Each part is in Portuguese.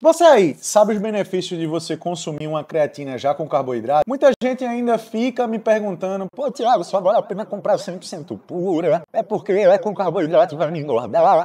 Você aí, sabe os benefícios de você consumir uma creatina já com carboidrato? Muita gente ainda fica me perguntando, pô, Tiago, só vale a pena comprar 100% pura, né? é porque é com carboidrato, vai me engordar.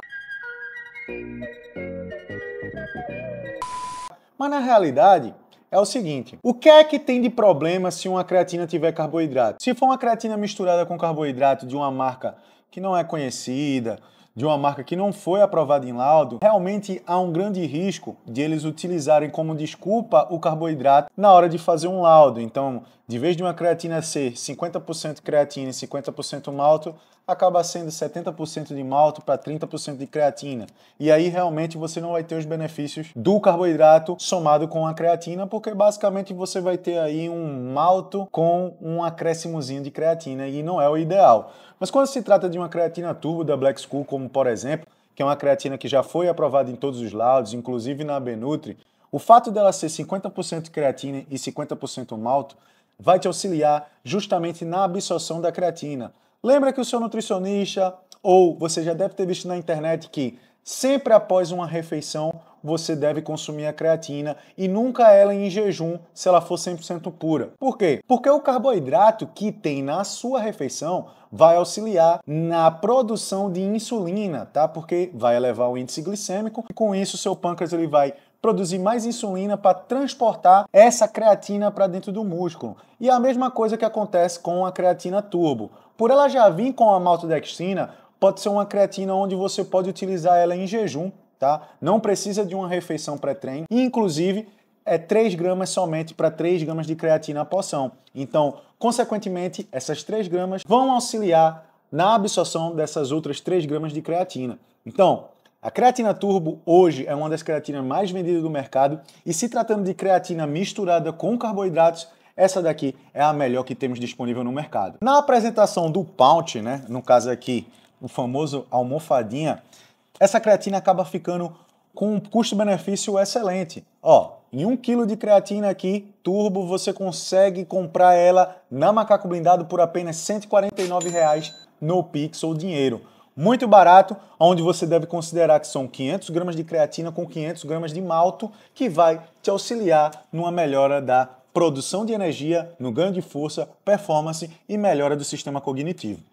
Mas na realidade, é o seguinte: o que é que tem de problema se uma creatina tiver carboidrato? Se for uma creatina misturada com carboidrato de uma marca que não é conhecida, de uma marca que não foi aprovada em laudo, realmente há um grande risco de eles utilizarem como desculpa o carboidrato na hora de fazer um laudo. Então, de vez de uma creatina ser 50% creatina e 50% malto, acaba sendo 70% de malto para 30% de creatina. E aí realmente você não vai ter os benefícios do carboidrato somado com a creatina, porque basicamente você vai ter aí um malto com um acréscimozinho de creatina e não é o ideal. Mas quando se trata de uma uma creatina turbo da Black School, como por exemplo, que é uma creatina que já foi aprovada em todos os laudos inclusive na Benutri, o fato dela ser 50% creatina e 50% malto vai te auxiliar justamente na absorção da creatina. Lembra que o seu nutricionista ou você já deve ter visto na internet que Sempre após uma refeição, você deve consumir a creatina e nunca ela em jejum se ela for 100% pura. Por quê? Porque o carboidrato que tem na sua refeição vai auxiliar na produção de insulina, tá? Porque vai elevar o índice glicêmico e com isso seu pâncreas ele vai produzir mais insulina para transportar essa creatina para dentro do músculo. E é a mesma coisa que acontece com a creatina turbo. Por ela já vir com a maltodextrina, pode ser uma creatina onde você pode utilizar ela em jejum, tá? Não precisa de uma refeição pré-treino. Inclusive, é 3 gramas somente para 3 gramas de creatina a poção. Então, consequentemente, essas 3 gramas vão auxiliar na absorção dessas outras 3 gramas de creatina. Então, a creatina turbo hoje é uma das creatinas mais vendidas do mercado e se tratando de creatina misturada com carboidratos, essa daqui é a melhor que temos disponível no mercado. Na apresentação do pouch, né, no caso aqui o famoso almofadinha, essa creatina acaba ficando com um custo-benefício excelente. Ó, em um quilo de creatina aqui, turbo, você consegue comprar ela na Macaco Blindado por apenas R$ 149,00 no Pix ou dinheiro. Muito barato, onde você deve considerar que são 500 gramas de creatina com 500 gramas de malto, que vai te auxiliar numa melhora da produção de energia, no ganho de força, performance e melhora do sistema cognitivo.